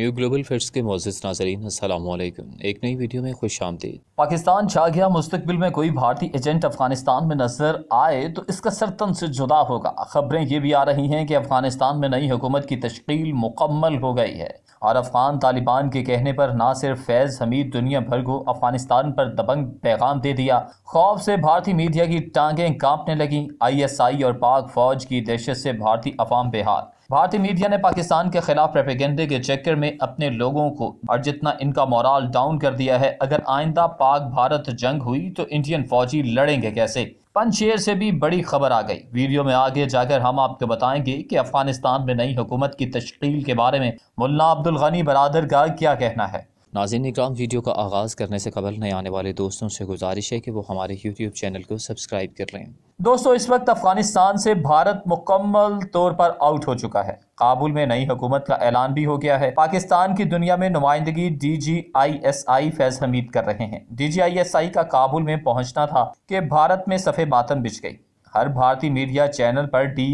new global facts के मोजिस नाजरीन असलम एक नई वीडियो में खुश आमदीद पाकिस्तान छा गया मुस्तबिल में कोई भारतीय एजेंट अफगानिस्तान में नजर आए तो इसका सरतन से जुदा होगा खबरें ये भी आ रही हैं कि अफगानिस्तान में नई हुकूमत की तश्कील मुकम्मल हो गई है और अफगान तालिबान के कहने पर ना सिर्फ फैज़ हमीद दुनिया भर को अफगानिस्तान पर दबंग पैगाम दे दिया खौफ से भारतीय मीडिया की टांगें कांपने लगी आई एस आई और पाक फौज की दहशत से भारतीय अफवाम बेहाल भारतीय मीडिया ने पाकिस्तान के खिलाफ प्रेपेगेंडे के चक्कर में अपने लोगों को और जितना इनका मोराल डाउन कर दिया है अगर आइंदा पाक भारत जंग हुई तो इंडियन फौजी लड़ेंगे कैसे पंचेर से भी बड़ी खबर आ गई वीडियो में आगे जाकर हम आपको बताएंगे कि अफगानिस्तान में नई हुकूमत की तश्ल के बारे में मुल्ला अब्दुल गनी बरदर का क्या कहना है नाजिन निक्राम वीडियो का आगाज़ करने से कबल नए आने वाले दोस्तों से गुजारिश है कि वो हमारे यूट्यूब चैनल को सब्सक्राइब कर लें दोस्तों इस वक्त अफगानिस्तान से भारत मुकम्मल तौर पर आउट हो चुका है काबुल में नई हुकूमत का ऐलान भी हो गया है पाकिस्तान की दुनिया में नुमाइंदगी D G I S I Faiz Hamid कर रहे हैं डी जी आई एस आई का काबुल में पहुंचना था कि भारत में सफ़े मातम बिछ गई हर भारतीय मीडिया चैनल पर डी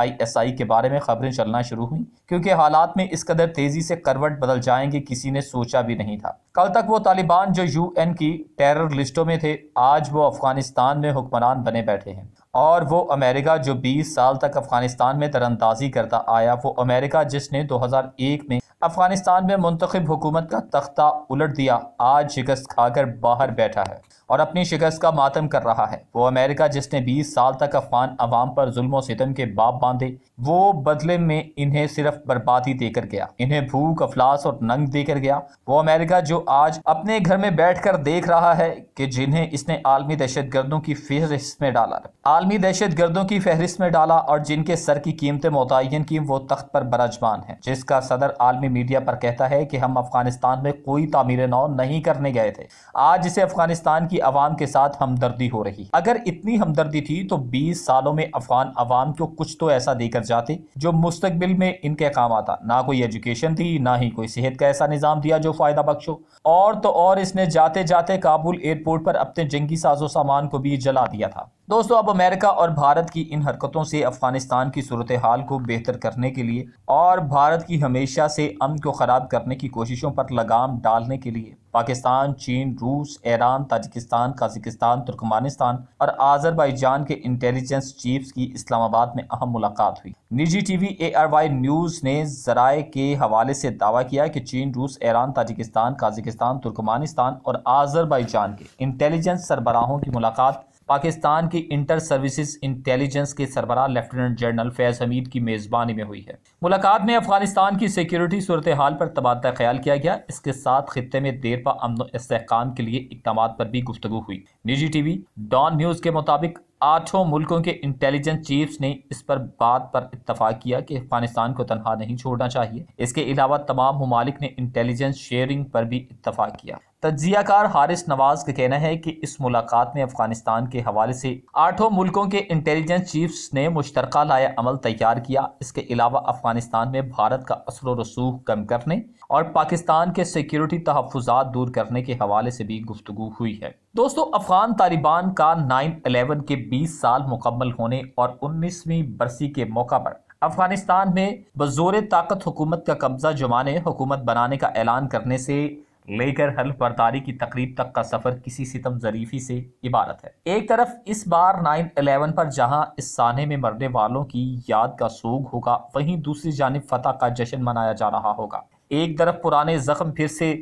के बारे में खबरें चलना शुरू हुई क्योंकि हालात में इस कदर तेजी से करवट बदल जाएंगे किसी ने सोचा भी नहीं था कल तक वो तालिबान जो यूएन की टेरर लिस्टों में थे आज वो अफगानिस्तान में हुक्मरान बने बैठे हैं और वो अमेरिका जो 20 साल तक अफगानिस्तान में तरंदाजी करता आया वो अमेरिका जिसने 2001 में अफगानिस्तान में मुंतखब हुकूमत का तख्ता उलट दिया आज शिकस्त खाकर बाहर बैठा है और अपनी शिकस्त का मातम कर रहा है वो अमेरिका जिसने 20 साल तक अफगान अवाम पर जुल्म सितम के बाप बांधे वो बदले में इन्हें सिर्फ बर्बादी देकर गया इन्हें भूख अफलास और नंग देकर गया वो अमेरिका जो आज अपने घर में बैठ कर देख रहा है कि जिन्हें इसने आलमी दहशत गर्दों की फहरिस्त में डाला आलमी दहशत गर्दों की फहरिस्त में डाला और जिनके सर की कीमतें मुतन की वो तख्त पर बराजमान है जिसका सदर आलमी मीडिया पर कहता है कि हम अफगानिस्तान में कोई तामीर नौ नहीं करने गए थे आज इसे अफगानिस्तान की की आवाम के साथ हमदर्दी हो रही अगर इतनी हमदर्दी थी तो बीस सालों में अफगान आवाम को कुछ तो ऐसा देकर जाते जो मुस्तबिल में इनके काम आता ना कोई एजुकेशन थी ना ही कोई सेहत का ऐसा निज़ाम दिया जो फ़ायदा बख्श हो और तो और इसने जाते जाते काबुल एयरपोर्ट पर अपने जंगी साजो सामान को भी जला दिया था दोस्तों अब अमेरिका और भारत की इन हरकतों से अफगानिस्तान की सूरत हाल को बेहतर करने के लिए और भारत की हमेशा से अमन को ख़राब करने की कोशिशों पर लगाम डालने के लिए पाकिस्तान चीन रूस ईरान ताजिकिस्तान काजिकिस्तान तुर्कमानिस्तान और आजरबाईजान के इंटेलिजेंस चीफ्स की इस्लामाबाद में अहम मुलाकात हुई निजी TV A R Y news ने जराए के हवाले से दावा किया कि चीन रूस ईरान ताजिकिस्तान काजिकिस्तान तुर्कमानिस्तान और आजरबाईजान के इंटेलिजेंस सरबराहों की मुलाकात पाकिस्तान की इंटर सर्विसेज इंटेलिजेंस के सरबराह लेफ्टिनेंट जनरल फैज़ हमीद की मेज़बानी में हुई है मुलाकात में अफगानिस्तान की सिक्योरिटी सूरत हाल पर तबादला ख्याल किया गया इसके साथ खत्े में देर पा अमन इसकाम के लिए इकदाम पर भी गुफ्तु हुई निजी टी वी डॉन न्यूज़ के मुताबिक आठों मुल्कों के इंटेलिजेंस चीफ्स ने इस पर बात पर इतफाक किया कि अफगानिस्तान को तनखा नहीं छोड़ना चाहिए इसके अलावा तमाम ममालिक ने इंटेलिजेंस शेयरिंग पर भी इतफाक किया तजियाकार हारिस नवाज का कहना है कि इस मुलाकात में अफगानिस्तान के हवाले से आठों मुल्कों के इंटेलिजेंस चीफ्स ने मुश्तरका लाया अमल तैयार किया इसके अलावा अफगानिस्तान में भारत का असर रसूख कम करने और पाकिस्तान के सिक्योरिटी तहफात दूर करने के हवाले से भी गुफ्तु हुई है दोस्तों अफगान तालिबान का नाइन अलेवन के बीस साल मुकम्मल होने और उन्नीसवी बरसी के मौका पर अफगानिस्तान में बजोर ताकत हुकूमत का कब्जा जमाने हुकूमत बनाने का ऐलान करने से लेकर हल्फ बर्दारी की तकरीब तक का सफ़र किसी सितम जरीफी से इबारत है एक तरफ इस बार नाइन अलेवन पर जहां इस साने में मरने वालों की याद का सोग होगा वहीं दूसरी जानब फतह का जश्न मनाया जा रहा होगा एक तरफ पुराने ज़ख्म फिर से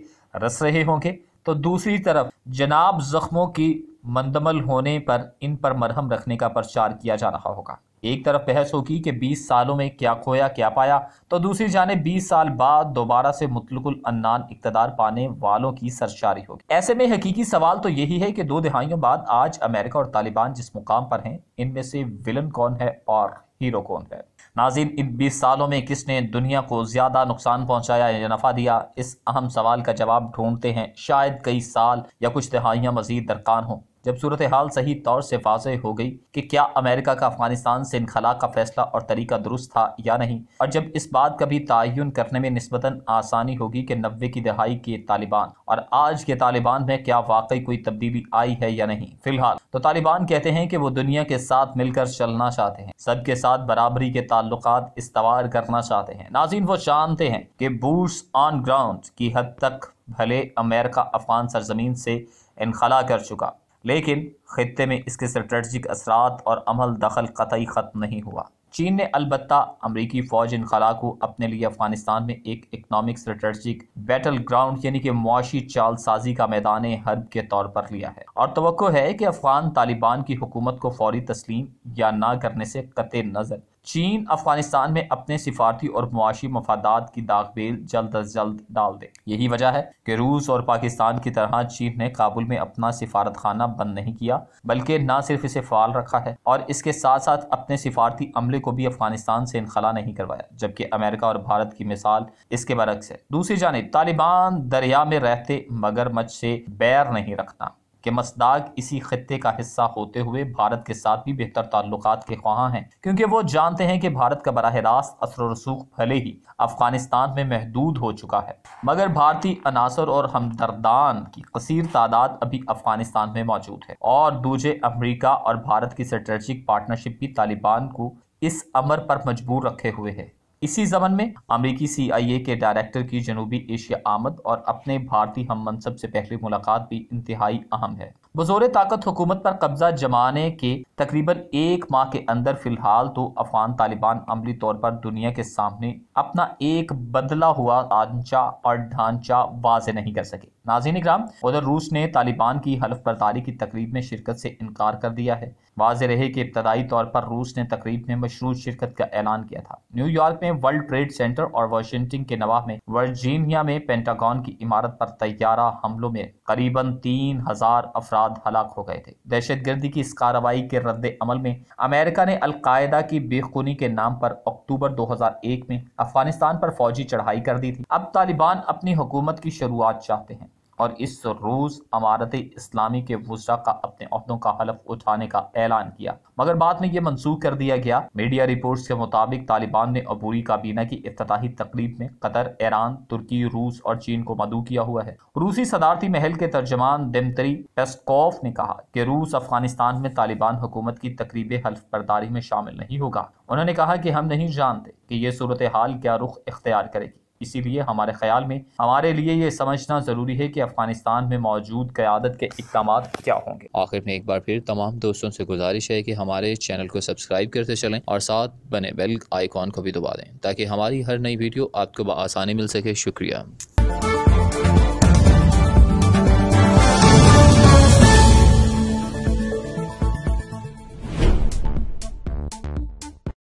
रस रहे होंगे तो दूसरी तरफ जनाब ज़ख्मों की मंदमल होने पर इन पर मरहम रखने का प्रचार किया जा रहा होगा एक तरफ बहस होगी कि 20 सालों में क्या खोया क्या पाया तो दूसरी जाने 20 साल बाद दोबारा से मुतलकुल अन्नान इकतदार पाने वालों की सरचारी होगी ऐसे में हकीकी सवाल तो यही है कि दो दहाइयों बाद आज अमेरिका और तालिबान जिस मुकाम पर हैं इनमें से विलन कौन है और हीरो कौन है नाजिन इन बीस सालों में किसने दुनिया को ज़्यादा नुकसान पहुंचाया या नफ़ा दिया इस अहम सवाल का जवाब ढूंढते हैं शायद कई साल या कुछ दहाइयाँ मजीद दरकान हों जब सूरत हाल सही तौर से वाजह हो गई कि क्या अमेरिका का अफगानिस्तान से इनखला का फैसला और तरीका दुरुस्त था या नहीं और जब इस बात का भी तयन करने में नस्बता आसानी होगी कि नब्बे की दहाई के तालिबान और आज के तालिबान में क्या वाकई कोई तब्दीली आई है या नहीं फिलहाल तो तालिबान कहते हैं कि वो दुनिया के साथ मिलकर चलना चाहते हैं सबके साथ बराबरी के ताल्लुक इस्तवार करना चाहते हैं नाजिन वो जानते हैं कि बूट्स ऑन ग्राउंड की हद तक भले अमेरिका अफगान सरजमीन से इनखला कर चुका लेकिन ख़त्े में इसके स्ट्रेटिक असरात और अमल दखल कतई ख़त्म नहीं हुआ चीन ने अलबत् अमरीकी फ़ौज इनखला को अपने लिए अफ़गानिस्तान में एक इकनॉमिक स्ट्रेटिक बैटल ग्राउंड यानी कि मुआशी चाल साजी का मैदान हर्ब के तौर पर लिया है और तो है कि अफ़गान तालिबान की हुकूमत को फौरी तस्लीम या ना करने से कत नज़र चीन अफगानिस्तान में अपने सिफारती और मुआशी मफादात की दागबेल जल्द अज जल्द डाल दे यही वजह है कि रूस और पाकिस्तान की तरह चीन ने काबुल में अपना सिफारत खाना बंद नहीं किया बल्कि न सिर्फ इसे फाल रखा है और इसके साथ साथ अपने सिफारती अमले को भी अफगानिस्तान से इनखला नहीं करवाया जबकि अमेरिका और भारत की मिसाल इसके बरक्स है दूसरी जानब तालिबान दरिया में रहते मगरमच्छ से बैर नहीं रखना कि मसदाक इसी खत्े का हिस्सा होते हुए भारत के साथ भी बेहतर ताल्लुक के ख्वाह हैं क्योंकि वो जानते हैं कि भारत का बरह रास्त असर रसूख भले ही अफगानिस्तान में महदूद हो चुका है मगर भारतीय अनासर और हमदर्दान की कसर तादाद अभी अफगानिस्तान में मौजूद है और दूजे अमरीका और भारत की स्ट्रेटिक पार्टनरशिप भी तालिबान को इस अमर पर मजबूर रखे हुए है इसी जमन में अमरीकी सीआईए के डायरेक्टर की जनूबी एशिया आमद और अपने भारतीय हम मनसब से पहली मुलाकात भी इंतहाई अहम है बजोर ताकत हुकूमत पर कब्जा जमाने के तकरीबन एक माह के अंदर फिलहाल तो अफगान तालिबान अमली तौर पर दुनिया के सामने अपना एक बदला हुआ आंचा और ढांचा वाज नहीं कर सके नाजीन इक्राम उधर रूस ने तालिबान की हलफ बर्दारी की तकरीब में शिरकत से इनकार कर दिया है वाज रहे कि इब्तदाई तौर पर रूस ने तकरीब में मशरूत शिरकत का ऐलान किया था न्यूयॉर्क में वर्ल्ड ट्रेड सेंटर और वाशिंगटन के नवाब में वर्जीनिया में पेंटागॉन की इमारत पर तैयारा हमलों में करीबन तीन हजार अफराद हलाक हो गए थे दहशत गर्दी की इस कार्रवाई के रद्द अमल में अमेरिका ने अलकायदा की बेखूनी के नाम पर अक्टूबर दो हजार एक में अफगानिस्तान पर फौजी चढ़ाई कर दी थी अब तालिबान अपनी हुकूमत की शुरुआत चाहते हैं और इस रूस अमारत इस्लामी के वजरा का अपने अहदों का हलफ उठाने का ऐलान किया मगर बाद में यह मनसूख कर दिया गया मीडिया रिपोर्ट्स के मुताबिक तालिबान ने अबूरी काबीना की अफ्ताही तकरीब में कतर ईरान तुर्की रूस और चीन को मदू किया हुआ है रूसी सदारती महल के तर्जमान दिमतरी पेस्कोफ ने कहा कि रूस अफगानिस्तान में तालिबान हुकूमत की तकरीब हल्फ बरदारी में शामिल नहीं होगा उन्होंने कहा कि हम नहीं जानते कि यह सूरत हाल क्या रुख इख्तियार करेगी इसीलिए हमारे ख्याल में हमारे लिए ये समझना ज़रूरी है कि अफगानिस्तान में मौजूद क़्यादत के इकदाम क्या होंगे आखिर में एक बार फिर तमाम दोस्तों से गुजारिश है कि हमारे चैनल को सब्सक्राइब करते चलें और साथ बने बेल आइकॉन को भी दबा दें ताकि हमारी हर नई वीडियो आपको आसानी मिल सके शुक्रिया